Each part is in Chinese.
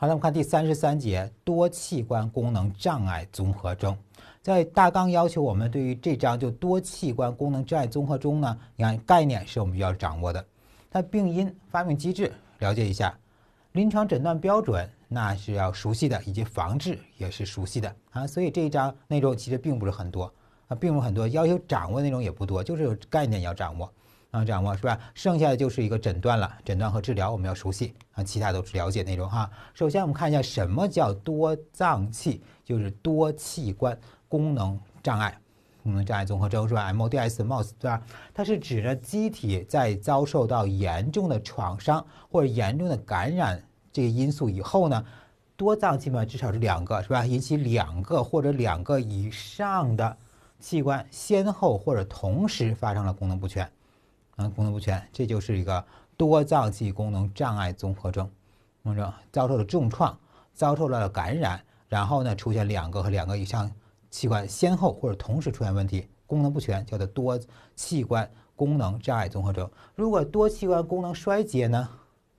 好，那我们看第三十三节多器官功能障碍综合征。在大纲要求我们对于这章就多器官功能障碍综合征呢，你看概念是我们要掌握的，它病因、发病机制了解一下，临床诊断标准那是要熟悉的，以及防治也是熟悉的啊。所以这一章内容其实并不是很多啊，并不很多，要求掌握的内容也不多，就是有概念要掌握。啊，掌握是吧？剩下的就是一个诊断了，诊断和治疗我们要熟悉啊，其他都是了解内容哈。首先我们看一下什么叫多脏器，就是多器官功能障碍，功能障碍综合征是吧 m o d s m o s 对吧？它是指着机体在遭受到严重的创伤或者严重的感染这个因素以后呢，多脏器嘛，至少是两个是吧？引起两个或者两个以上的器官先后或者同时发生了功能不全。功能不全，这就是一个多脏器功能障碍综合征。患者遭受了重创，遭受了感染，然后呢，出现两个和两个以上器官先后或者同时出现问题，功能不全，叫做多器官功能障碍综合征。如果多器官功能衰竭呢，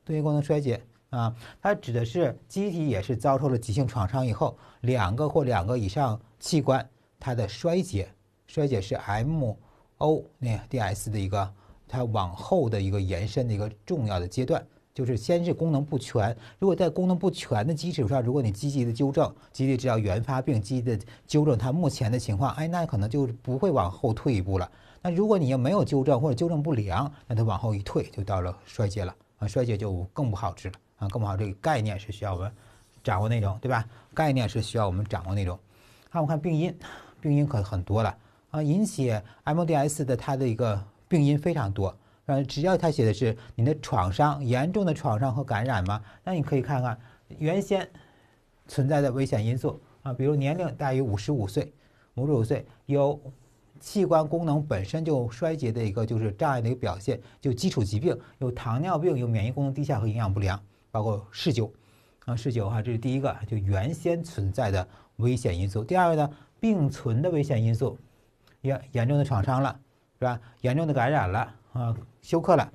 多器官功能衰竭啊，它指的是机体也是遭受了急性创伤以后，两个或两个以上器官它的衰竭，衰竭是 M O D S 的一个。它往后的一个延伸的一个重要的阶段，就是先是功能不全。如果在功能不全的基础上，如果你积极的纠正，积极治疗原发病，积极的纠正它目前的情况，哎，那可能就不会往后退一步了。那如果你要没有纠正或者纠正不良，那它往后一退就到了衰竭了啊，衰竭就更不好治了啊，更不好。这个概念是需要我们掌握那种，对吧？概念是需要我们掌握那种。好，我们看病因，病因可很多了啊，引起 MDS 的它的一个。病因非常多，嗯，只要他写的是你的创伤严重的创伤和感染嘛，那你可以看看原先存在的危险因素啊，比如年龄大于五十五岁，五十五岁有器官功能本身就衰竭的一个就是障碍的一个表现，就基础疾病有糖尿病有免疫功能低下和营养不良，包括嗜酒啊，嗜酒啊，这是第一个就原先存在的危险因素。第二个呢，并存的危险因素，严严重的创伤了。是吧？严重的感染了啊，休克了，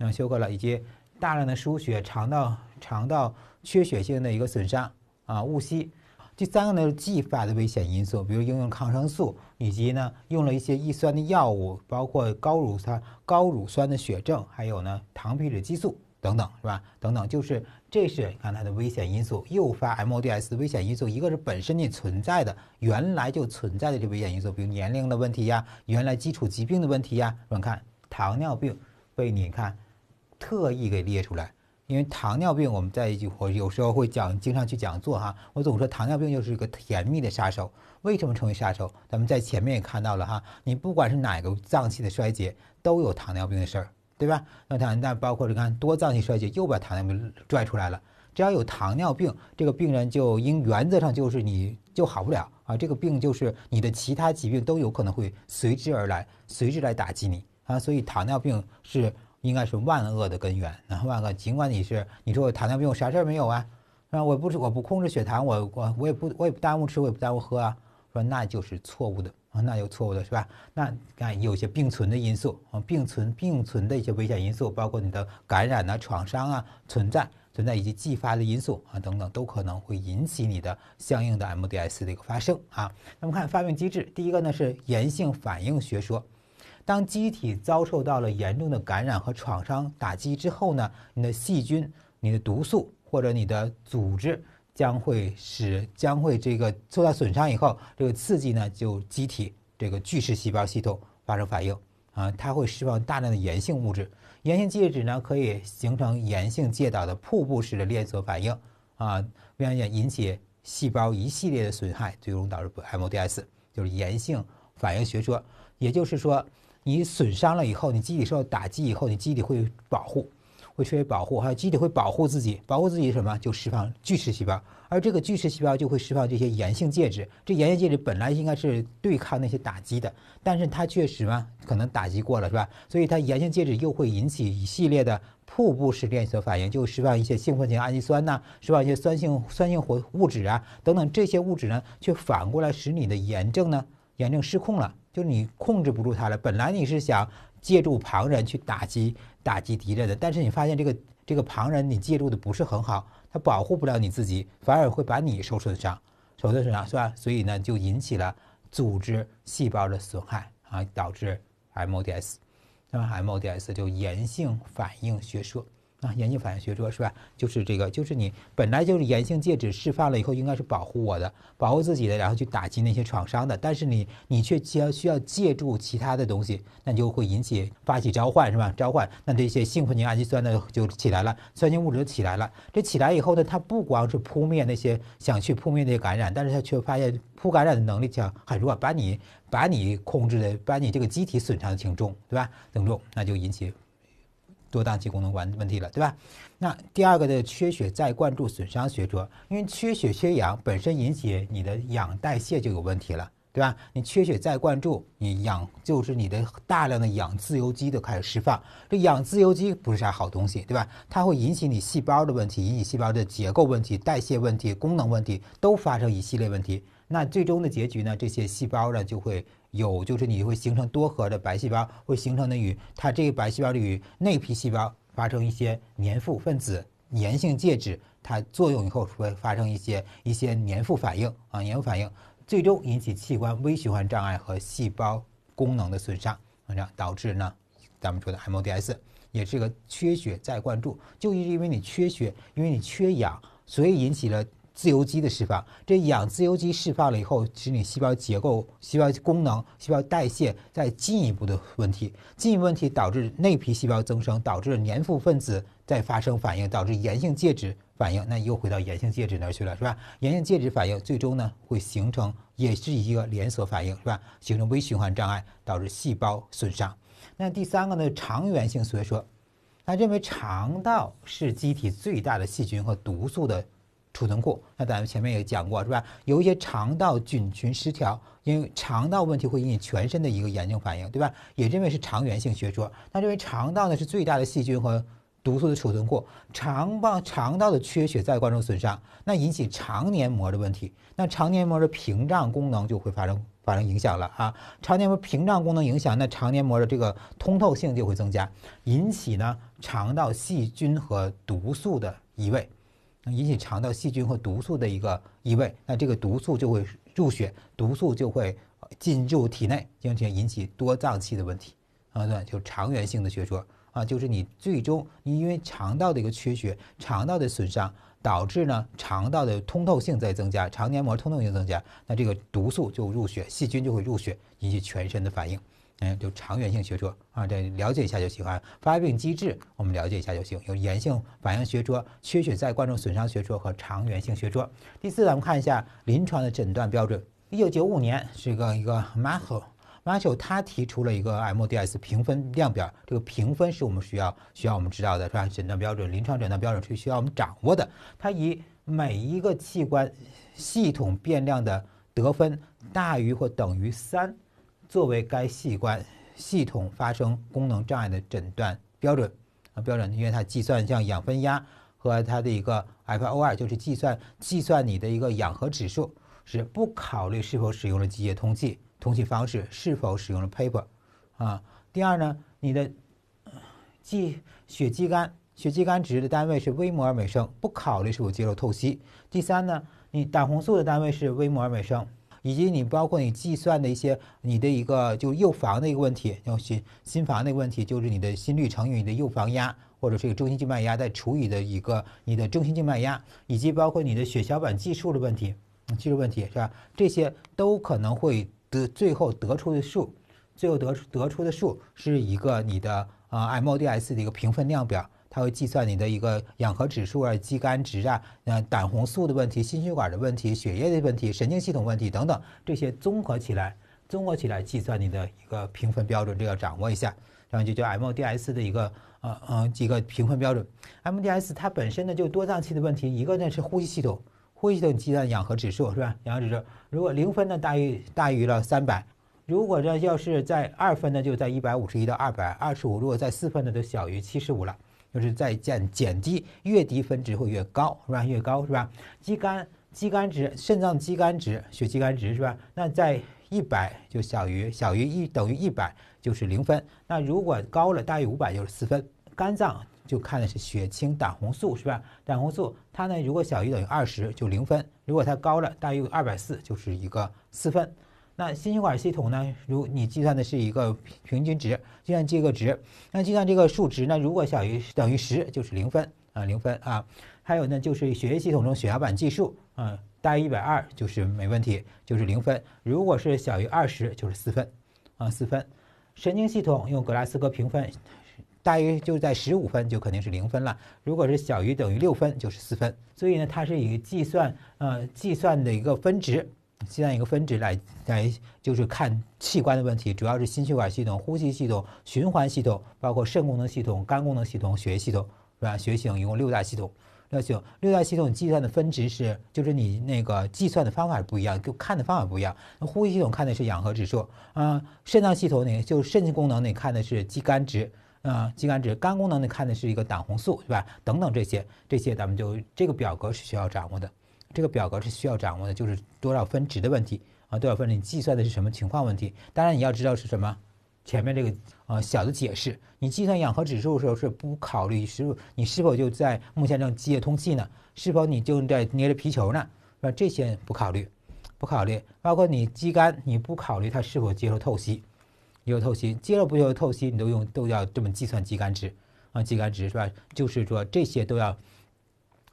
嗯，休克了，以及大量的输血、肠道肠道缺血性的一个损伤啊，误吸。第三个呢是继发的危险因素，比如应用抗生素，以及呢用了一些易酸的药物，包括高乳酸高乳酸的血症，还有呢糖皮质激素等等，是吧？等等，就是。这是你看它的危险因素，诱发 MODS 危险因素，一个是本身你存在的，原来就存在的这危险因素，比如年龄的问题呀，原来基础疾病的问题呀。我们看糖尿病被你看特意给列出来，因为糖尿病我们在起我有时候会讲，经常去讲座哈，我总说糖尿病就是一个甜蜜的杀手。为什么成为杀手？咱们在前面也看到了哈，你不管是哪个脏器的衰竭，都有糖尿病的事儿。对吧？那糖那包括你看多脏器衰竭又把糖尿病拽出来了。只要有糖尿病，这个病人就应原则上就是你就好不了啊。这个病就是你的其他疾病都有可能会随之而来，随之来打击你啊。所以糖尿病是应该是万恶的根源。啊，万恶，尽管你是你说我糖尿病我啥事儿没有啊？啊，我不是我不控制血糖，我我我也不我也不耽误吃，我也不耽误喝啊。说那就是错误的。啊，那就错误的是吧？那看有些并存的因素，啊，并存并存的一些危险因素，包括你的感染啊、创伤啊，存在存在以及继发的因素啊等等，都可能会引起你的相应的 MDS 的一个发生啊。那么看发病机制，第一个呢是炎性反应学说，当机体遭受到了严重的感染和创伤打击之后呢，你的细菌、你的毒素或者你的组织。将会使将会这个受到损伤以后，这个刺激呢就机体这个巨噬细胞系统发生反应啊，它会释放大量的炎性物质，炎性介质呢可以形成炎性介导的瀑布式的连锁反应啊，并且引起细胞一系列的损害，最终导致 MDS 就是炎性反应学说。也就是说，你损伤了以后，你机体受到打击以后，你机体会保护。会缺乏保护，还有机体会保护自己，保护自己什么？就释放巨噬细胞，而这个巨噬细胞就会释放这些炎性介质。这炎性介质本来应该是对抗那些打击的，但是它却什么？可能打击过了是吧？所以它炎性介质又会引起一系列的瀑布式连锁反应，就释放一些兴奋性氨基酸呐，释放一些酸性酸性活物质啊等等这些物质呢，却反过来使你的炎症呢炎症失控了，就你控制不住它了。本来你是想借助旁人去打击。打击敌人的，但是你发现这个这个旁人你介入的不是很好，他保护不了你自己，反而会把你受损伤，受损伤是吧？所以呢，就引起了组织细胞的损害啊，导致 MODS，那么 MODS 就炎性反应学说。啊，盐性反应学说是吧？就是这个，就是你本来就是炎性介质释放了以后，应该是保护我的，保护自己的，然后去打击那些创伤的。但是你你却要需要借助其他的东西，那就会引起发起召唤是吧？召唤，那这些兴奋性氨基酸呢就起来了，酸性物质就起来了。这起来以后呢，它不光是扑灭那些想去扑灭那些感染，但是它却发现扑感染的能力强很弱，把你把你控制的，把你这个机体损伤的挺重，对吧？挺重，那就引起。多脏器功能关问题了，对吧？那第二个的缺血再灌注损伤学说，因为缺血缺氧本身引起你的氧代谢就有问题了，对吧？你缺血再灌注，你氧就是你的大量的氧自由基都开始释放，这氧自由基不是啥好东西，对吧？它会引起你细胞的问题，引起细胞的结构问题、代谢问题、功能问题都发生一系列问题。那最终的结局呢？这些细胞呢就会有，就是你会形成多核的白细胞，会形成的与它这个白细胞与内皮细胞发生一些粘附分子、粘性介质，它作用以后会发生一些一些粘附反应啊，粘附反应，最终引起器官微循环障碍和细胞功能的损伤，这样导致呢，咱们说的 MODS 也是个缺血再灌注，就是因为你缺血，因为你缺氧，所以引起了。自由基的释放，这氧自由基释放了以后，使你细胞结构、细胞功能、细胞代谢再进一步的问题，进一步问题导致内皮细胞增生，导致粘附分子再发生反应，导致炎性介质反应，那又回到炎性介质那儿去了，是吧？炎性介质反应最终呢会形成也是一个连锁反应，是吧？形成微循环障碍，导致细胞损伤。那第三个呢，肠源性以说，那认为肠道是机体最大的细菌和毒素的。储存库，那咱们前面也讲过，是吧？有一些肠道菌群失调，因为肠道问题会引起全身的一个炎症反应，对吧？也认为是肠源性学说。那认为肠道呢是最大的细菌和毒素的储存库，肠棒肠道的缺血再灌注损伤，那引起肠黏膜的问题，那肠黏膜的屏障功能就会发生发生影响了啊。肠黏膜屏障功能影响，那肠黏膜的这个通透性就会增加，引起呢肠道细菌和毒素的移位。引起肠道细菌和毒素的一个异味，那这个毒素就会入血，毒素就会进入体内，并且引起多脏器的问题。啊，对，就肠源性的学说啊，就是你最终因为肠道的一个缺血、肠道的损伤，导致呢肠道的通透性在增加，肠黏膜通透性增加，那这个毒素就入血，细菌就会入血，引起全身的反应。嗯，就长远性学说啊，这了解一下就行啊。发病机制我们了解一下就行。有炎性反应学说、缺血再灌注损伤学说和长远性学说。第四，咱们看一下临床的诊断标准。一九九五年，一个一个 Macho Macho 他提出了一个 m d s 评分量表。这个评分是我们需要需要我们知道的是吧？诊断标准，临床诊断标准是需要我们掌握的。它以每一个器官系统变量的得分大于或等于三。作为该器官系统发生功能障碍的诊断标准啊标准，因为它计算像氧分压和它的一个 FIO2，就是计算计算你的一个氧合指数，是不考虑是否使用了机械通气，通气方式是否使用了 p a p e r 啊。第二呢，你的肌血肌酐血肌酐值的单位是微摩尔每升，不考虑是否接受透析。第三呢，你胆红素的单位是微摩尔每升。以及你包括你计算的一些你的一个就右房的一个问题，要写心心房的一个问题，就是你的心率乘以你的右房压，或者这个中心静脉压再除以的一个你的中心静脉压，以及包括你的血小板计数的问题，计数问题是吧？这些都可能会得最后得出的数，最后得出得出的数是一个你的啊 MDS 的一个评分量表。它会计算你的一个氧合指数啊、肌酐值啊、呃、胆红素的问题、心血管的问题、血液的问题、神经系统问题等等，这些综合起来，综合起来计算你的一个评分标准，这要掌握一下，然后就叫 MDS 的一个呃呃几个评分标准。MDS 它本身呢就多脏器的问题，一个呢是呼吸系统，呼吸系统计算氧合指数是吧？氧合指数如果零分呢大于大于了三百，如果这要是在二分呢就在一百五十一到二百二十五，如果在四分呢都小于七十五了。就是在减减低越低分值会越高，是吧？越高是吧？肌酐肌酐值、肾脏肌酐值、血肌酐值是吧？那在一百就小于小于一等于一百就是零分。那如果高了大于五百就是四分。肝脏就看的是血清胆红素是吧？胆红素它呢如果小于等于二十就零分，如果它高了大于二百四就是一个四分。那心血管系统呢？如你计算的是一个平均值，计算这个值，那计算这个数值呢？如果小于等于十，就是零分啊，零分啊。还有呢，就是血液系统中血压板计数啊，大于一百二就是没问题，就是零分；如果是小于二十，就是四分啊，四分。神经系统用格拉斯哥评分，大于就在十五分就肯定是零分了；如果是小于等于六分，就是四分。所以呢，它是以计算呃计算的一个分值。计算一个分值来来就是看器官的问题，主要是心血管系统、呼吸系统、循环系统，包括肾功能系统、肝功能系统、血液系统，是吧？血型一共六大系统。系统六大系统计算的分值是，就是你那个计算的方法不一样，就看的方法不一样。那呼吸系统看的是氧合指数啊，肾脏系统呢就肾气功能你看的是肌酐值啊，肌酐值肝功能你看的是一个胆红素，是吧？等等这些这些，咱们就这个表格是需要掌握的。这个表格是需要掌握的，就是多少分值的问题啊？多少分你计算的是什么情况问题？当然你要知道是什么前面这个呃小的解释。你计算氧合指数的时候是不考虑是你是否就在目前正机械通气呢？是否你正在捏着皮球呢？是吧？这些不考虑，不考虑。包括你肌酐，你不考虑它是否接受透析，接受透析，接受不接受透析，你都用都要这么计算肌酐值啊？肌酐值是吧？就是说这些都要。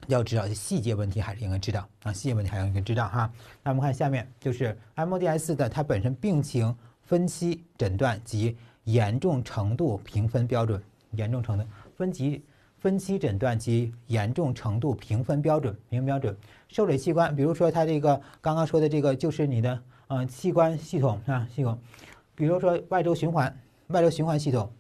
要知道细节问题还是应该知道啊，细节问题还要应该知道哈。那我们看下面就是 MODS 的它本身病情分期诊断及严重程度评分标准，严重程度分级分期诊断及严重程度评分标准评分标准受累器官，比如说它这个刚刚说的这个就是你的嗯器官系统啊系统，比如说外周循环外周循环系统，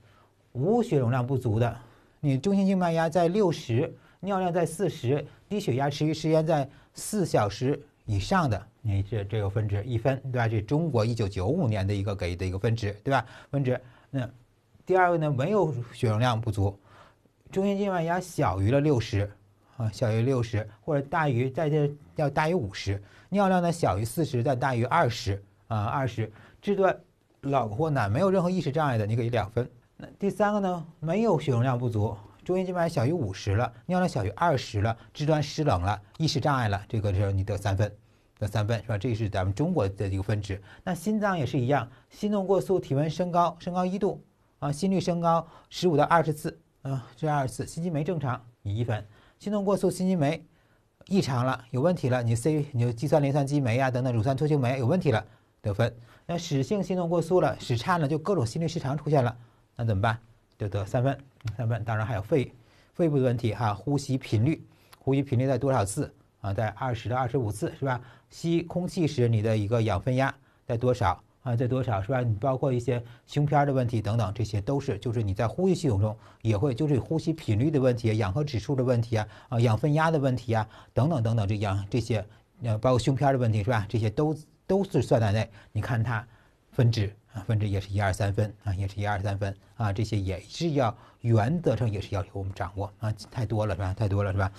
无血容量不足的，你中心静脉压在六十。尿量在四十，低血压持续时间在四小时以上的，你这这个分值一分，对吧？这中国一九九五年的一个给的一个分值，对吧？分值。那第二个呢，没有血容量不足，中心静脉压小于了六十啊，小于六十或者大于在这要大于五十，尿量呢小于四十但大于二十啊，二十。这段老货呢没有任何意识障碍的，你可以两分。那第三个呢，没有血容量不足。中心静脉小于五十了，尿量小于二十了，肢端湿冷了，意识障碍了，这个时候你得三分，得三分是吧？这是咱们中国的一个分值。那心脏也是一样，心动过速，体温升高，升高一度啊，心率升高十五到二十次啊，这二十次，心肌酶正常，你一分；心动过速，心肌酶异常了，有问题了，你 C，你就肌酸磷酸激酶啊等等，乳酸脱氢酶有问题了，得分。那室性心动过速了，室颤了，就各种心律失常出现了，那怎么办？就得三分，三分。当然还有肺、肺部的问题哈，呼吸频率，呼吸频率在多少次啊？在二十到二十五次是吧？吸空气时你的一个氧分压在多少啊？在多少是吧？你包括一些胸片的问题等等，这些都是，就是你在呼吸系统中也会就是呼吸频率的问题、氧合指数的问题啊、啊氧分压的问题啊等等等等，这氧这些呃包括胸片的问题是吧？这些都都是算在内。你看它。分值啊，分值也是一二三分啊，也是一二三分啊，这些也是要原则上也是要求我们掌握啊，太多了是吧？太多了是吧？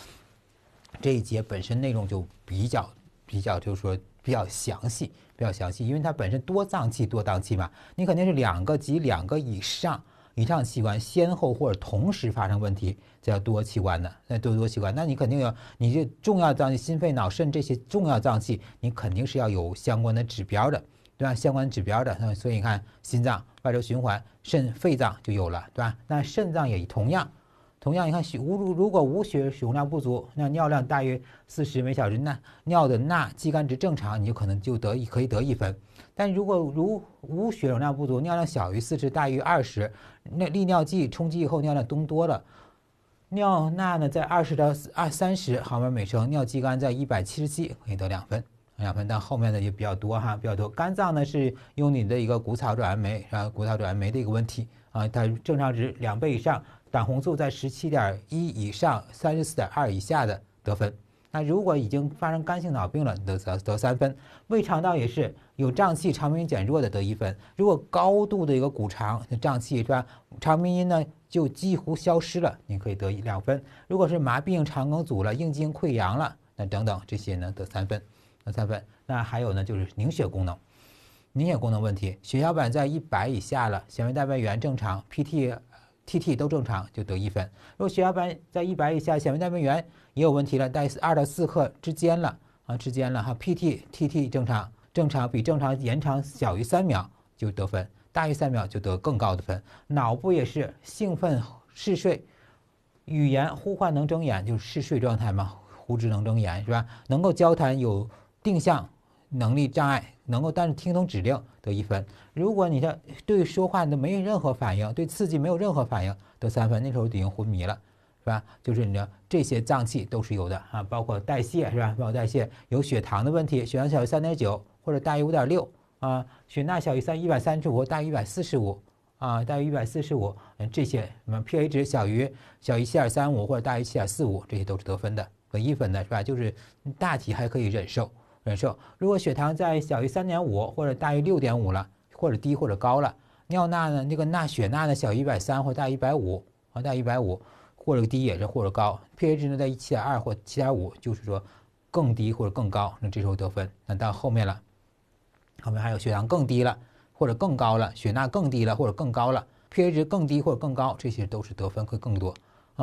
这一节本身内容就比较比较，就是说比较详细，比较详细，因为它本身多脏器多脏器嘛，你肯定是两个及两个以上以上器官先后或者同时发生问题，叫多器官的，那多多器官，那你肯定要你这重要脏器，心肺脑肾这些重要脏器，你肯定是要有相关的指标的。对吧？相关指标的，那所以你看，心脏、外周循环、肾、肺脏就有了，对吧？那肾脏也同样，同样你看血，如如果无血血容量不足，那尿量大于四十每小时那尿的钠、肌酐值正常，你就可能就得可以得一分。但如果如无血容量不足，尿量小于四十，大于二十，那利尿剂冲击以后尿量增多了，尿钠呢在二十到二三十毫摩尔每升，尿肌酐在一百七十七，可以得两分。两分，但后面呢也比较多哈，比较多。肝脏呢是用你的一个谷草转氨酶，啊，谷草转氨酶的一个问题啊。它正常值两倍以上，胆红素在十七点一以上、三十四点二以下的得分。那如果已经发生肝性脑病了，得得得三分。胃肠道也是有胀气、肠鸣减弱的得一分。如果高度的一个鼓肠、胀气是吧？肠鸣音呢就几乎消失了，你可以得两分。如果是麻痹性肠梗阻了、应激溃疡了，那等等这些呢得三分。那三分，那还有呢，就是凝血功能，凝血功能问题，血小板在一百以下了，纤维蛋白原正常，PT、TT 都正常，就得一分。如果血小板在一百以下，纤维蛋白原也有问题了，在二到四克之间了啊，之间了哈，PT、TT 正常，正常比正常延长小于三秒就得分，大于三秒就得更高的分。脑部也是兴奋、嗜睡，语言呼唤能睁眼就嗜睡状态嘛，呼之能睁眼是吧？能够交谈有。定向能力障碍能够，但是听懂指令得一分。如果你的对说话都没有任何反应，对刺激没有任何反应得三分，那时候已经昏迷了，是吧？就是你的这些脏器都是有的啊，包括代谢是吧？包括代谢有血糖的问题，血糖小于三点九或者大于五点六啊，血钠小于三一百三十五大于一百四十五啊，大于一百四十五，嗯，这些什么 pH 值小于小于七点三五或者大于七点四五，这些都是得分的，得一分的是吧？就是大体还可以忍受。忍受。如果血糖在小于三点五或者大于六点五了，或者低或者高了；尿钠呢，那个钠血钠呢，小于一百三或大于一百五，啊，大于一百五，或者低也是，或者高；pH 值呢，在七点二或七点五，就是说更低或者更高，那这时候得分。那到后面了，后面还有血糖更低了或者更高了，血钠更低了或者更高了，pH 值更低或者更高，这些都是得分会更多。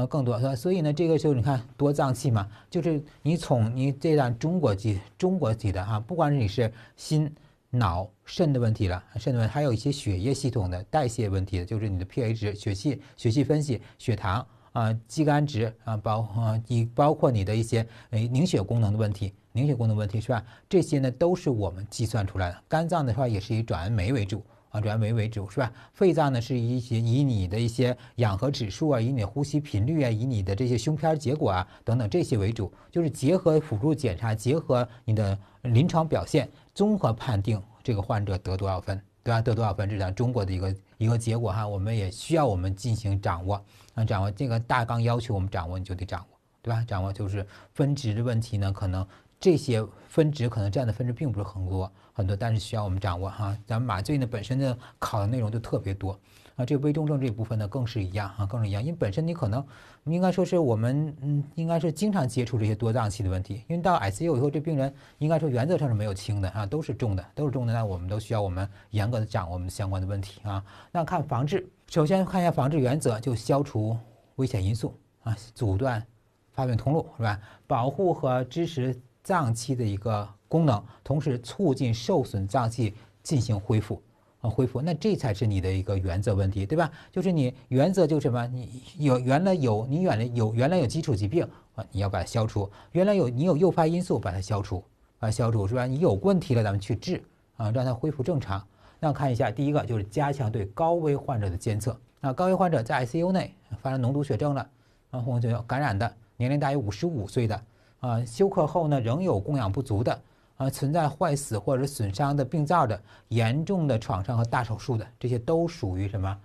更多是吧？所以呢，这个时候你看多脏器嘛，就是你从你这段中国籍、中国籍的啊，不管是你是心、脑、肾的问题了，肾的问题，还有一些血液系统的代谢问题，就是你的 pH 值、血气、血气分析、血糖啊、肌酐值啊，包啊，你包括你的一些诶凝血功能的问题，凝血功能问题是吧？这些呢都是我们计算出来的。肝脏的话，也是以转氨酶为主。啊，转为为主是吧？肺脏呢，是一些以你的一些氧合指数啊，以你的呼吸频率啊，以你的这些胸片结果啊，等等这些为主，就是结合辅助检查，结合你的临床表现，综合判定这个患者得多少分，对吧？得多少分？这是咱中国的一个一个结果哈，我们也需要我们进行掌握。那掌握这个大纲要求，我们掌握你就得掌握，对吧？掌握就是分值的问题呢，可能。这些分值可能占的分值并不是很多很多，但是需要我们掌握哈。咱们麻醉呢本身的考的内容就特别多啊，这个危重症这一部分呢更是一样啊，更是一样，因为本身你可能应该说是我们嗯应该是经常接触这些多脏器的问题，因为到 ICU 以后这病人应该说原则上是没有轻的啊，都是重的，都是重的，那我们都需要我们严格的掌握我们相关的问题啊。那看防治，首先看一下防治原则，就消除危险因素啊，阻断发病通路是吧？保护和支持。脏器的一个功能，同时促进受损脏器进行恢复啊，恢复。那这才是你的一个原则问题，对吧？就是你原则就是什么？你有原来有你原来有原来有基础疾病啊，你要把它消除。原来有你有诱发因素，把它消除啊，消除是吧？你有问题了，咱们去治啊，让它恢复正常。那看一下，第一个就是加强对高危患者的监测。那高危患者在 ICU 内发生脓毒血症了啊，或就感染的，年龄大于五十五岁的。啊，休克后呢，仍有供氧不足的，啊，存在坏死或者损伤的病灶的，严重的创伤和大手术的，这些都属于什么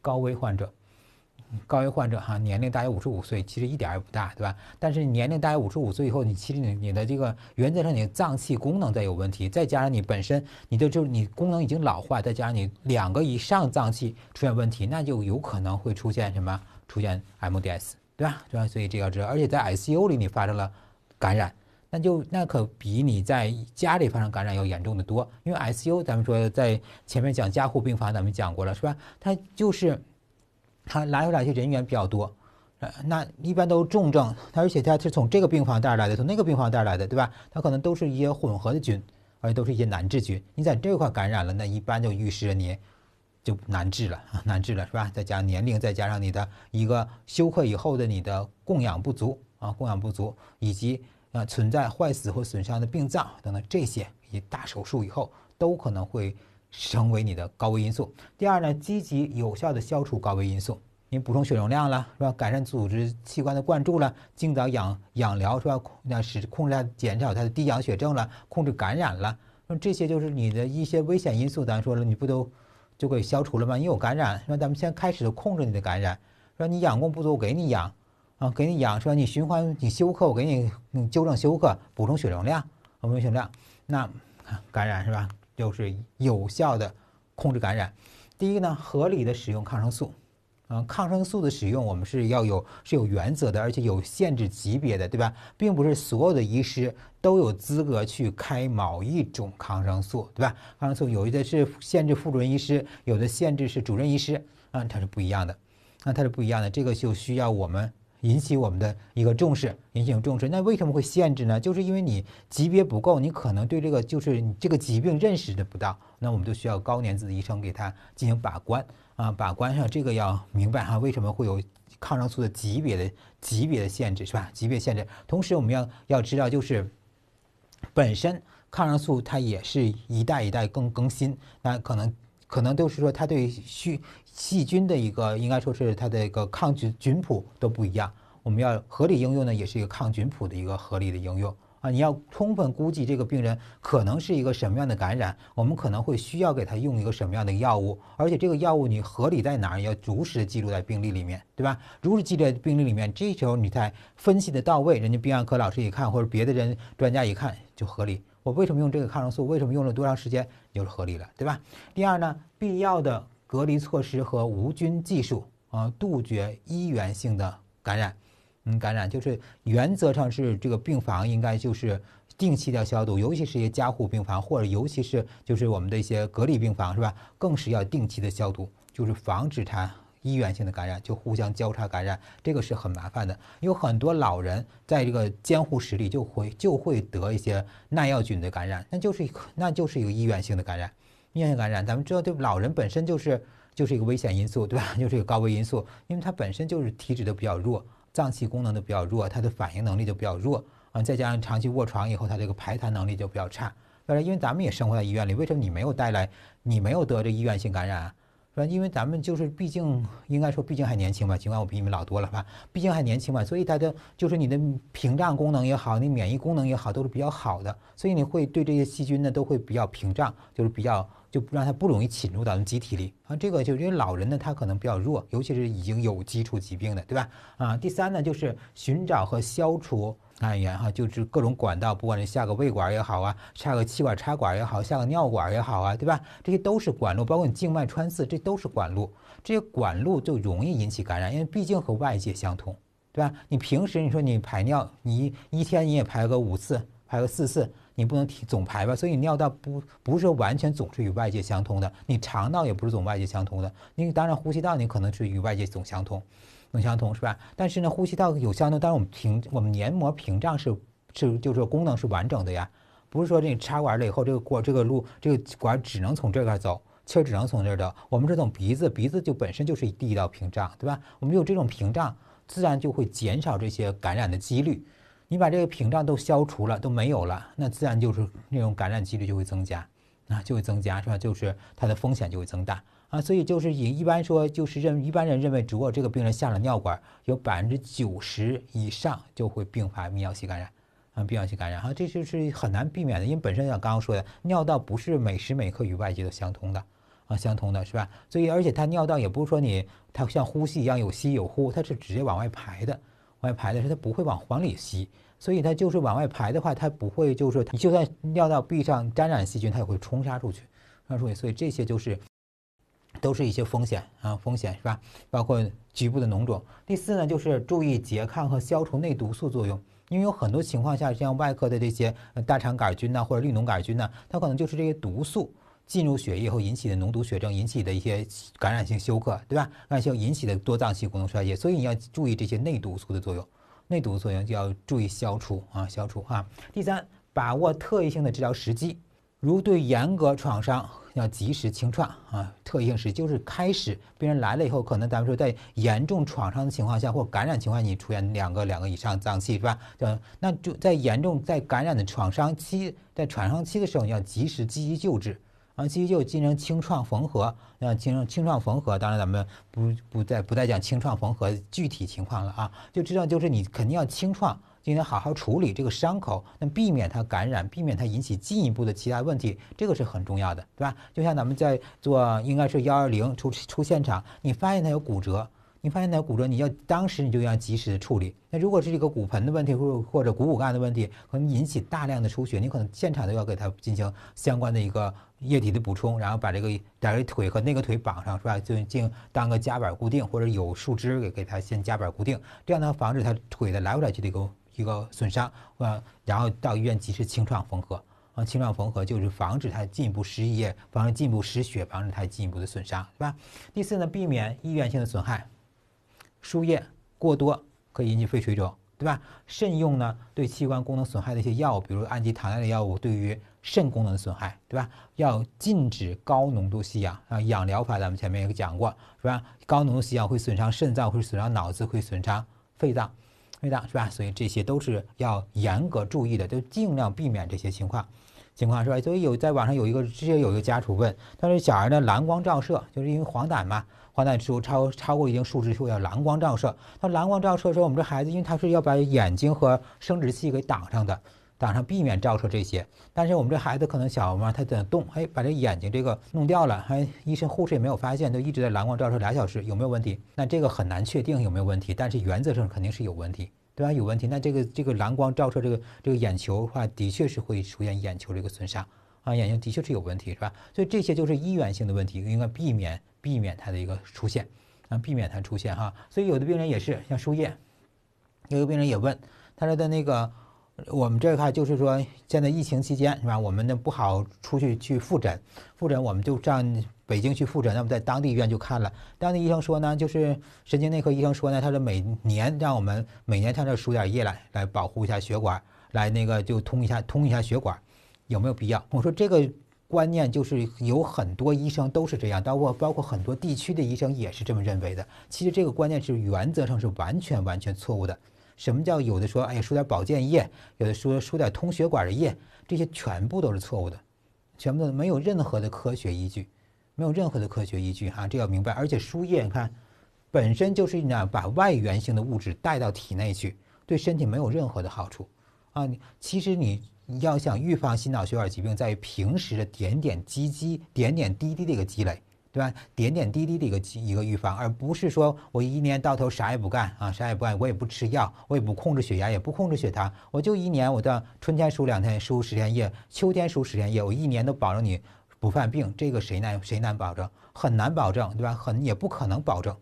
高危患者？高危患者哈，年龄大于五十五岁，其实一点也不大，对吧？但是年龄大于五十五岁以后，你其实你你的这个原则上你的脏器功能在有问题，再加上你本身你的就你功能已经老化，再加上你两个以上脏器出现问题，那就有可能会出现什么？出现 MDS。对吧？对吧？所以这要知道，而且在 ICU 里你发生了感染，那就那可比你在家里发生感染要严重的多。因为 ICU 咱们说在前面讲加护病房，咱们讲过了，是吧？它就是它来回来去人员比较多，呃，那一般都重症，它而且它是从这个病房带来，的从那个病房带来的，对吧？它可能都是一些混合的菌，而且都是一些难治菌。你在这块感染了，那一般就预示着你。就难治了，难治了是吧？再加上年龄，再加上你的一个休克以后的你的供氧不足啊，供氧不足，以及呃存在坏死或损伤的病灶等等这些，及大手术以后都可能会成为你的高危因素。第二呢，积极有效的消除高危因素，你补充血容量了是吧？改善组织器官的灌注了，尽早养养疗是吧？那使控制它减少它的低氧血症了，控制感染了，那这些就是你的一些危险因素。咱说了，你不都？就可以消除了吗？你有感染，说咱们先开始控制你的感染。说你氧供不足，我给你氧，啊，给你氧。说你循环你休克，我给你纠正休克，补充血容量、充血容量。那感染是吧？就是有效的控制感染。第一呢，合理的使用抗生素。嗯，抗生素的使用我们是要有是有原则的，而且有限制级别的，对吧？并不是所有的医师都有资格去开某一种抗生素，对吧？抗生素有的是限制副主任医师，有的限制是主任医师，啊，它是不一样的，那它是不一样的，这个就需要我们。引起我们的一个重视，引起重视。那为什么会限制呢？就是因为你级别不够，你可能对这个就是你这个疾病认识的不到，那我们就需要高年资的医生给他进行把关啊，把关上这个要明白哈，为什么会有抗生素的级别的级别的限制是吧？级别限制。同时我们要要知道，就是本身抗生素它也是一代一代更更新，那可能。可能都是说它对细细菌的一个，应该说是它的一个抗菌菌谱都不一样。我们要合理应用呢，也是一个抗菌谱的一个合理的应用啊。你要充分估计这个病人可能是一个什么样的感染，我们可能会需要给他用一个什么样的药物，而且这个药物你合理在哪儿，要如实记录在病历里面，对吧？如实记录在病历里面，这时候你才分析的到位，人家病案科老师一看或者别的人专家一看就合理。我为什么用这个抗生素？为什么用了多长时间就是合理了，对吧？第二呢，必要的隔离措施和无菌技术啊，杜绝医源性的感染。嗯，感染就是原则上是这个病房应该就是定期的消毒，尤其是一些加护病房或者尤其是就是我们的一些隔离病房是吧？更是要定期的消毒，就是防止它。医源性的感染就互相交叉感染，这个是很麻烦的。有很多老人在这个监护室里就会就会得一些耐药菌的感染，那就是那就是一个医源性的感染。医源性感染，咱们知道对老人本身就是就是一个危险因素，对吧？就是一个高危因素，因为他本身就是体质的比较弱，脏器功能的比较弱，他的反应能力就比较弱啊。再加上长期卧床以后，他这个排痰能力就比较差。但是因为咱们也生活在医院里，为什么你没有带来，你没有得这医源性感染？说因为咱们就是毕竟，应该说毕竟还年轻吧。尽管我比你们老多了，是吧？毕竟还年轻嘛，所以它的就是你的屏障功能也好，你免疫功能也好，都是比较好的，所以你会对这些细菌呢都会比较屏障，就是比较就让它不容易侵入到你机体里。啊，这个就是因为老人呢他可能比较弱，尤其是已经有基础疾病的，对吧？啊，第三呢就是寻找和消除。感染源哈，就是各种管道，不管是下个胃管也好啊，下个气管插管也好，下个尿管也好啊，对吧？这些都是管路，包括你静脉穿刺，这都是管路。这些管路就容易引起感染，因为毕竟和外界相通，对吧？你平时你说你排尿，你一天你也排个五次，排个四次，你不能总排吧？所以你尿道不不是完全总是与外界相通的，你肠道也不是总外界相通的。你当然呼吸道你可能是与外界总相通。能相同是吧？但是呢，呼吸道有相同，但是我们屏，我们黏膜屏障是是就是功能是完整的呀，不是说这插管了以后，这个过这个路，这个管只能从这块走，气儿只能从这儿走。我们这种鼻子，鼻子就本身就是第一道屏障，对吧？我们有这种屏障，自然就会减少这些感染的几率。你把这个屏障都消除了，都没有了，那自然就是那种感染几率就会增加，啊，就会增加是吧？就是它的风险就会增大。啊，所以就是以一般说，就是认一般人认为，如果这个病人下了尿管，有百分之九十以上就会并发泌尿系感染，啊，泌尿系感染哈，这就是很难避免的，因为本身像刚刚说的，尿道不是每时每刻与外界都相通的，啊，相通的是吧？所以而且它尿道也不是说你它像呼吸一样有吸有呼，它是直接往外排的，往外排的是它不会往往里吸，所以它就是往外排的话，它不会就是你就算尿道壁上沾染细菌，它也会冲杀出去，冲杀出去，所以这些就是。都是一些风险啊，风险是吧？包括局部的脓肿。第四呢，就是注意拮抗和消除内毒素作用，因为有很多情况下，像外科的这些大肠杆菌呐，或者绿脓杆菌呐，它可能就是这些毒素进入血液后引起的脓毒血症，引起的一些感染性休克，对吧？那些引起的多脏器功能衰竭，所以你要注意这些内毒素的作用，内毒素作用就要注意消除啊，消除啊。第三，把握特异性的治疗时机。如对严格创伤要及时清创啊，特异性是就是开始病人来了以后，可能咱们说在严重创伤的情况下或感染情况下，你出现两个两个以上脏器是吧？呃，那就在严重在感染的创伤期，在创伤期的时候，你要及时积极救治，啊，积极就进行清创缝合，要进行清创缝合。当然，咱们不不再不再讲清创缝合具体情况了啊，就知道就是你肯定要清创。今天好好处理这个伤口，那避免它感染，避免它引起进一步的其他问题，这个是很重要的，对吧？就像咱们在做，应该是幺二零出出现场，你发现它有骨折，你发现它有骨折，你要当时你就要及时的处理。那如果是这个骨盆的问题，或或者股骨干的问题，可能引起大量的出血，你可能现场都要给它进行相关的一个液体的补充，然后把这个假如腿和那个腿绑上，是吧？就行当个夹板固定，或者有树枝给给它先夹板固定，这样呢防止它腿的来回来去的一个。一个损伤，呃，然后到医院及时清创缝合，啊，清创缝合就是防止它进一步失液，防止进一步失血，防止它进一步的损伤，对吧？第四呢，避免意源性的损害，输液过多可以引起肺水肿，对吧？慎用呢，对器官功能损害的一些药物，比如氨基糖类的药物对于肾功能的损害，对吧？要禁止高浓度吸氧，啊，氧疗法咱们前面也讲过，是吧？高浓度吸氧会损伤肾脏，会损伤脑子，会损伤肺脏。没大是吧？所以这些都是要严格注意的，都尽量避免这些情况，情况是吧？所以有在网上有一个直接有一个家属问，他说：“小孩呢蓝光照射，就是因为黄疸嘛，黄疸之后超超过一定数值后要蓝光照射。他蓝光照射时候，我们这孩子因为他是要把眼睛和生殖器给挡上的。”早上避免照射这些，但是我们这孩子可能小嘛，他在动，哎，把这眼睛这个弄掉了，还医生护士也没有发现，就一直在蓝光照射俩小时，有没有问题？那这个很难确定有没有问题，但是原则上肯定是有问题，对吧？有问题，那这个这个蓝光照射这个这个眼球的话，的确是会出现眼球这个损伤啊，眼睛的确是有问题，是吧？所以这些就是一元性的问题，应该避免避免它的一个出现，啊，避免它出现哈。所以有的病人也是像输液，有的病人也问，他说的那个。我们这块就是说，现在疫情期间是吧？我们呢不好出去去复诊，复诊我们就上北京去复诊，那么在当地医院就看了。当地医生说呢，就是神经内科医生说呢，他说每年让我们每年上这输点液来，来保护一下血管，来那个就通一下通一下血管，有没有必要？我说这个观念就是有很多医生都是这样，包括包括很多地区的医生也是这么认为的。其实这个观念是原则上是完全完全错误的。什么叫有的说哎，输点保健液，有的说输点通血管的液，这些全部都是错误的，全部都没有任何的科学依据，没有任何的科学依据哈，这要明白。而且输液，你看，本身就是你把外源性的物质带到体内去，对身体没有任何的好处啊。你其实你要想预防心脑血管疾病，在于平时的点点滴滴、点点滴滴的一个积累。对吧？点点滴滴的一个一个预防，而不是说我一年到头啥也不干啊，啥也不干，我也不吃药，我也不控制血压，也不控制血糖，我就一年我到春天输两天，输十天液，秋天输十天液，我一年都保证你不犯病，这个谁难谁难保证？很难保证，对吧？很也不可能保证，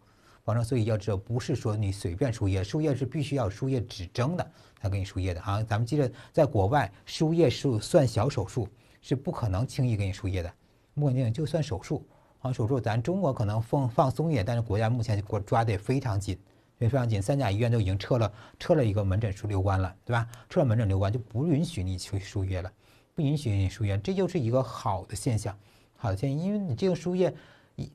保证。所以要知道，不是说你随便输液，输液是必须要输液指征的才给你输液的啊。咱们记着，在国外，输液输算小手术，是不可能轻易给你输液的，莫宁就算手术。啊，手术咱中国可能放放松一点，但是国家目前国抓的也非常紧，也非常紧。三甲医院都已经撤了，撤了一个门诊输留官了，对吧？撤了门诊留液就不允许你去输液了，不允许你输液，这就是一个好的现象，好的现象，因为你这个输液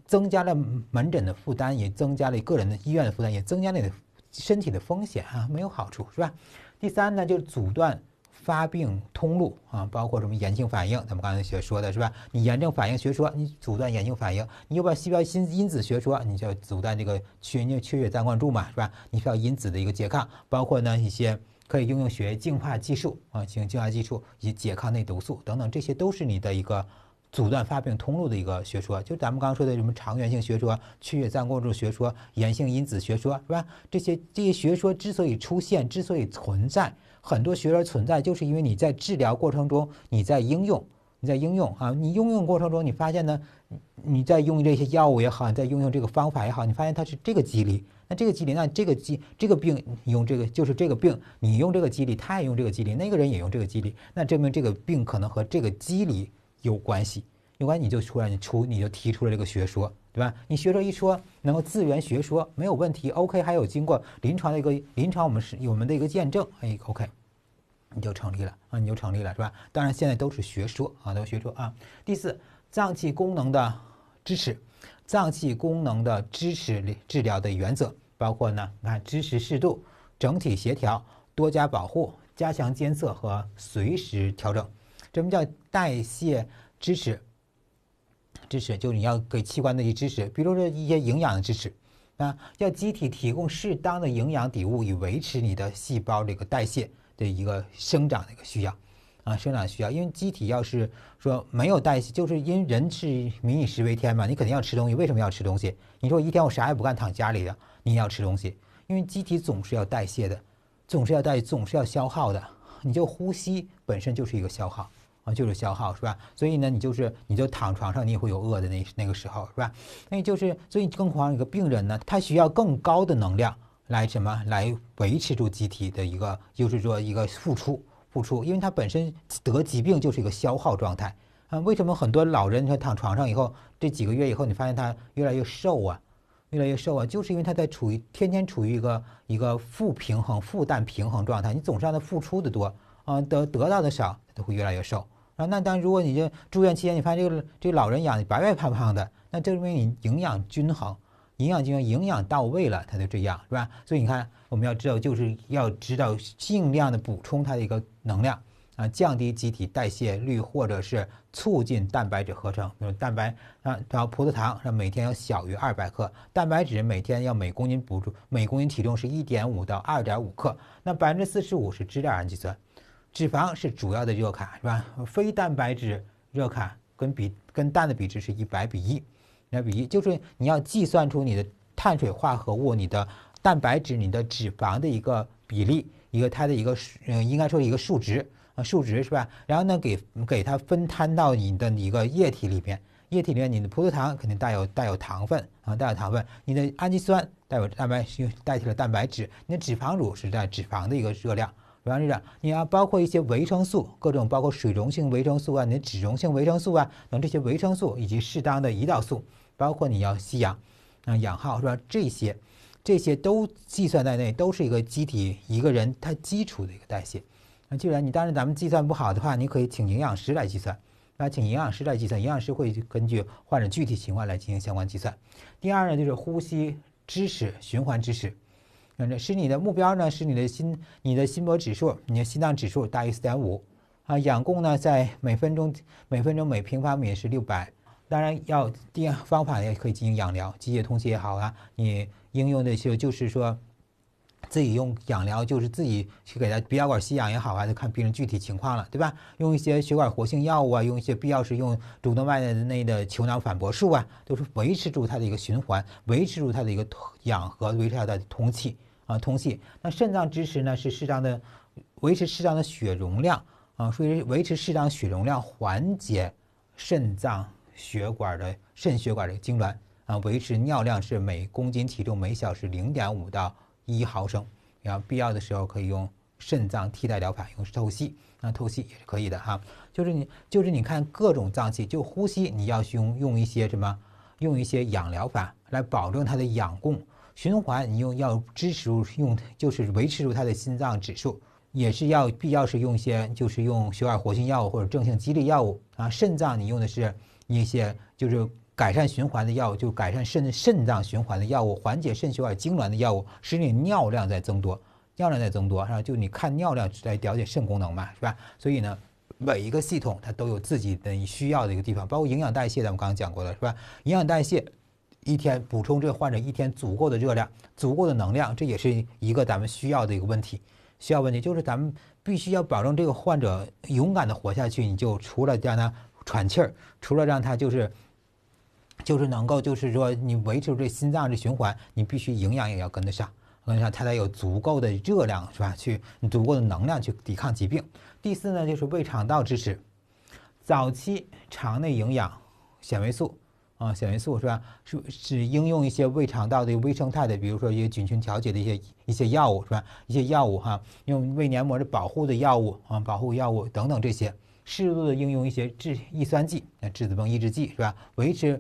增加了门诊的负担，也增加了个人的医院的负担，也增加了你的身体的风险啊，没有好处是吧？第三呢，就是阻断。发病通路啊，包括什么炎性反应？咱们刚才学说的是吧？你炎症反应学说，你阻断炎性反应，你又把细胞新因子学说？你就要阻断这个缺缺血暂灌注嘛，是吧？你需要因子的一个拮抗，包括呢一些可以应用血液净化技术啊，进行净化技术以及拮抗内毒素等等，这些都是你的一个。阻断发病通路的一个学说，就咱们刚刚说的什么肠源性学说、去血再灌注学说、炎性因子学说是吧？这些这些学说之所以出现，之所以存在，很多学说存在，就是因为你在治疗过程中你在应用，你在应用啊，你应用过程中你发现呢，你在用这些药物也好，你在应用这个方法也好，你发现它是这个机理。那这个机理，那这个机这个病你用这个就是这个病，你用这个机理，他也用这个机理，那个人也用这个机理，那证明这个病可能和这个机理。有关系，有关系你就出来，你出你就提出了这个学说，对吧？你学说一说能够自圆学说没有问题，OK，还有经过临床的一个临床，我们是我们的一个见证，哎，OK，你就成立了啊，你就成立了是吧？当然现在都是学说啊，都是学说啊。第四，脏器功能的支持，脏器功能的支持治疗的原则包括呢，你看支持适度，整体协调，多加保护，加强监测和随时调整。什么叫代谢支持？支持就是你要给器官的一些支持，比如说一些营养的支持啊，要机体提供适当的营养底物，以维持你的细胞这个代谢的一个生长的一个需要啊，生长需要。因为机体要是说没有代谢，就是因为人是民以食为天嘛，你肯定要吃东西。为什么要吃东西？你说一天我啥也不干躺家里的，你也要吃东西，因为机体总是要代谢的，总是要代，总是要消耗的。你就呼吸本身就是一个消耗。啊，就是消耗是吧？所以呢，你就是你就躺床上，你也会有饿的那那个时候是吧？那就是所以更何况一个病人呢，他需要更高的能量来什么来维持住机体的一个就是说一个付出付出，因为他本身得疾病就是一个消耗状态啊。为什么很多老人他躺床上以后这几个月以后，你发现他越来越瘦啊，越来越瘦啊，就是因为他在处于天天处于一个一个负平衡、负担平衡状态，你总是让他付出的多啊，得得到的少，他都会越来越瘦。啊，那当如果你就住院期间，你发现这个这个老人养的白白胖胖的，那证明你营养均衡，营养均衡，营养到位了，他就这样，是吧？所以你看，我们要知道，就是要知道尽量的补充它的一个能量啊，降低机体代谢率，或者是促进蛋白质合成，比如蛋白啊，然后葡萄糖是每天要小于二百克，蛋白质每天要每公斤补助每公斤体重是一点五到二点五克，那百分之四十五是支蛋氨基酸。脂肪是主要的热卡是吧？非蛋白质热卡跟比跟氮的比值是一百比一，一百比一就是你要计算出你的碳水化合物、你的蛋白质、你的脂肪的一个比例，一个它的一个呃应该说一个数值啊数值是吧？然后呢给给它分摊到你的一个液体里边，液体里面你的葡萄糖肯定带有带有糖分啊带有糖分，你的氨基酸带有蛋白代替了蛋白质，你的脂肪乳是在脂肪的一个热量。比方说，你要包括一些维生素，各种包括水溶性维生素啊，你的脂溶性维生素啊，等这些维生素以及适当的胰岛素，包括你要吸氧，啊，氧耗是吧？这些，这些都计算在内，都是一个机体一个人他基础的一个代谢。那既然你当然咱们计算不好的话，你可以请营养师来计算，那请营养师来计算，营养师会根据患者具体情况来进行相关计算。第二呢，就是呼吸知识、循环知识。正使你的目标呢？使你的心，你的心搏指数，你的心脏指数大于四点五，啊，氧供呢在每分钟每分钟每平方米是六百。当然要第二方法也可以进行氧疗，机械通气也好啊。你应用那些就是说。自己用氧疗，就是自己去给他鼻导管吸氧也好，还是看病人具体情况了，对吧？用一些血管活性药物啊，用一些必要时用主动脉内的球囊反搏术啊，都是维持住它的一个循环，维持住它的一个氧和维持它的通气啊通气。那肾脏支持呢，是适当的维持适当的血容量啊，所以维持适当血容量，缓解肾脏血管的肾血管的痉挛啊，维持尿量是每公斤体重每小时零点五到。一毫升，然后必要的时候可以用肾脏替代疗法，用透析，那透析也是可以的哈。就是你，就是你看各种脏器，就呼吸，你要用用一些什么，用一些氧疗法来保证它的氧供循环。你用要支持用，就是维持住它的心脏指数，也是要必要是用一些，就是用血管活性药物或者正性激励药物啊。肾脏你用的是一些就是。改善循环的药物就改善肾肾脏循环的药物，缓解肾血管痉挛的药物，使你尿量在增多，尿量在增多然后就你看尿量来了解肾功能嘛，是吧？所以呢，每一个系统它都有自己的需要的一个地方，包括营养代谢咱们刚刚讲过了是吧？营养代谢一天补充这个患者一天足够的热量，足够的能量，这也是一个咱们需要的一个问题，需要问题就是咱们必须要保证这个患者勇敢的活下去，你就除了让他喘气儿，除了让他就是。就是能够，就是说，你维持住这心脏这循环，你必须营养也要跟得上，跟得上，它才有足够的热量，是吧？去足够的能量去抵抗疾病。第四呢，就是胃肠道支持，早期肠内营养、纤维素啊，纤维素是吧？是是应用一些胃肠道的微生态的，比如说一些菌群调节的一些一些药物是吧？一些药物哈，用胃黏膜的保护的药物啊，保护药物等等这些，适度的应用一些制抑酸剂，那质子泵抑制剂是吧？维持。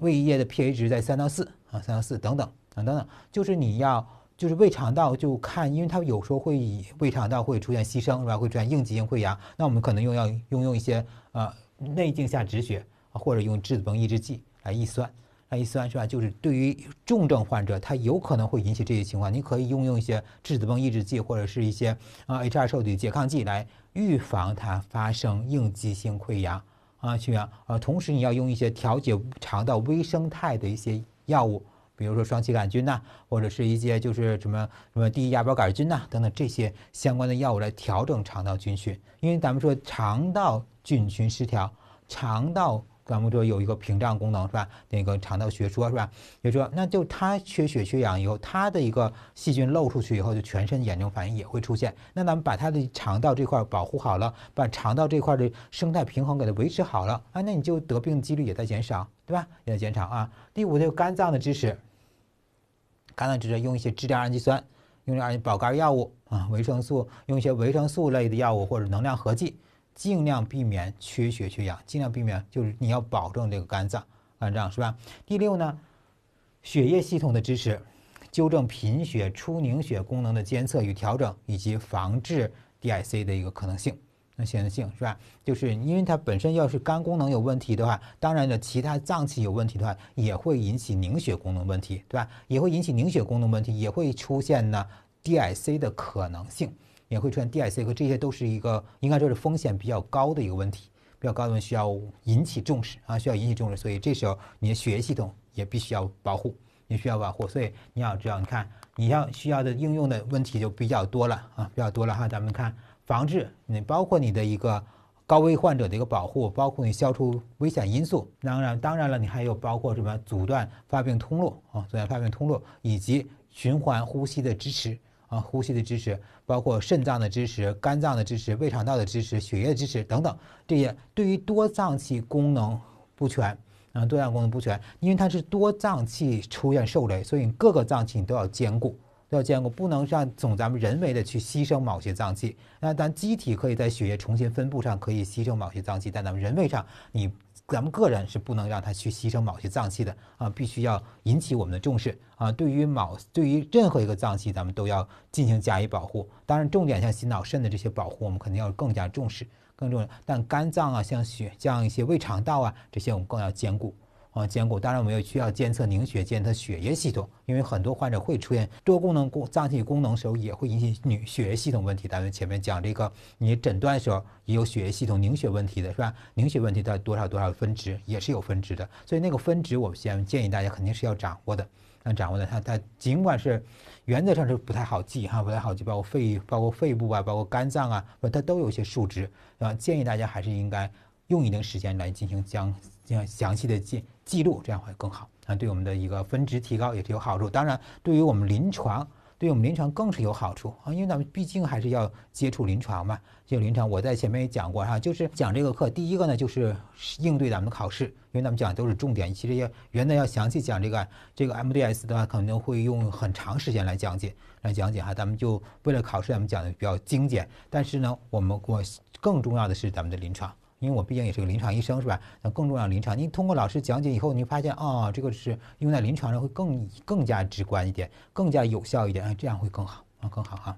胃液的 pH 值在三到四啊，三到四等等等等等，就是你要就是胃肠道就看，因为它有时候会胃肠道会出现牺牲是吧？会出现应激性溃疡，那我们可能又要用用一些呃内镜下止血，或者用质子泵抑制剂来抑酸，来抑酸是吧？就是对于重症患者，他有可能会引起这些情况，你可以用用一些质子泵抑制剂或者是一些啊 H2 受体拮抗剂来预防它发生应激性溃疡。啊，清阳啊，同时你要用一些调节肠道微生态的一些药物，比如说双歧杆菌呐，或者是一些就是什么什么低亚孢杆菌呐，等等这些相关的药物来调整肠道菌群，因为咱们说肠道菌群失调，肠道。咱们说有一个屏障功能是吧？那个肠道学说是吧？就说那就它缺血缺氧以后，它的一个细菌漏出去以后，就全身炎症反应也会出现。那咱们把它的肠道这块保护好了，把肠道这块的生态平衡给它维持好了，啊，那你就得病几率也在减少，对吧？也在减少啊。第五，就肝脏的支持，肝脏支持用一些支链氨基酸，用点保肝药物啊，维生素，用一些维生素类的药物或者能量合剂。尽量避免缺血缺氧，尽量避免就是你要保证这个肝脏，肝脏是吧？第六呢，血液系统的支持，纠正贫血、出凝血功能的监测与调整，以及防治 DIC 的一个可能性。那选择性是吧？就是因为它本身要是肝功能有问题的话，当然呢，其他脏器有问题的话，也会引起凝血功能问题，对吧？也会引起凝血功能问题，也会出现呢 DIC 的可能性。也会出现 DIC 和这些都是一个应该说是风险比较高的一个问题，比较高的问题需要引起重视啊，需要引起重视。所以这时候你的血液系统也必须要保护，也需要保护。所以你要知道，你看你要需要的应用的问题就比较多了啊，比较多了哈。咱们看防治，你包括你的一个高危患者的一个保护，包括你消除危险因素。当然，当然了，你还有包括什么阻断发病通路啊，阻断发病通路以及循环呼吸的支持。啊，呼吸的支持，包括肾脏的支持、肝脏的支持、胃肠道的支持、血液支持等等，这些对于多脏器功能不全啊，多脏功能不全，因为它是多脏器出现受累，所以各个脏器你都要兼顾，都要兼顾，不能让总咱们人为的去牺牲某些脏器。那咱机体可以在血液重新分布上可以牺牲某些脏器，但咱们人为上你。咱们个人是不能让他去牺牲某些脏器的啊，必须要引起我们的重视啊。对于某、对于任何一个脏器，咱们都要进行加以保护。当然，重点像心脑肾的这些保护，我们肯定要更加重视、更重要。但肝脏啊，像血像一些胃肠道啊，这些我们更要兼顾。啊，兼顾当然我们又需要监测凝血，监测血液系统，因为很多患者会出现多功能功脏器功能时候也会引起血血液系统问题。咱们前面讲这个，你诊断的时候也有血液系统凝血问题的是吧？凝血问题在多少多少分值也是有分值的，所以那个分值我们先建议大家肯定是要掌握的。那掌握的，它它尽管是原则上是不太好记哈，不太好记，包括肺，包括肺部啊，包括肝脏啊，它都有一些数值啊，建议大家还是应该用一定时间来进行将。这样详细的记记录，这样会更好啊，对我们的一个分值提高也是有好处。当然，对于我们临床，对于我们临床更是有好处啊，因为咱们毕竟还是要接触临床嘛。就临床，我在前面也讲过哈，就是讲这个课，第一个呢就是应对咱们考试，因为咱们讲的都是重点。其实要原来要详细讲这个这个 MDS 的话，可能会用很长时间来讲解来讲解哈。咱们就为了考试，咱们讲的比较精简。但是呢，我们我更重要的是咱们的临床。因为我毕竟也是个临床医生，是吧？那更重要，临床。你通过老师讲解以后，你发现啊，这个是用在临床上会更更加直观一点，更加有效一点，啊，这样会更好，啊，更好哈。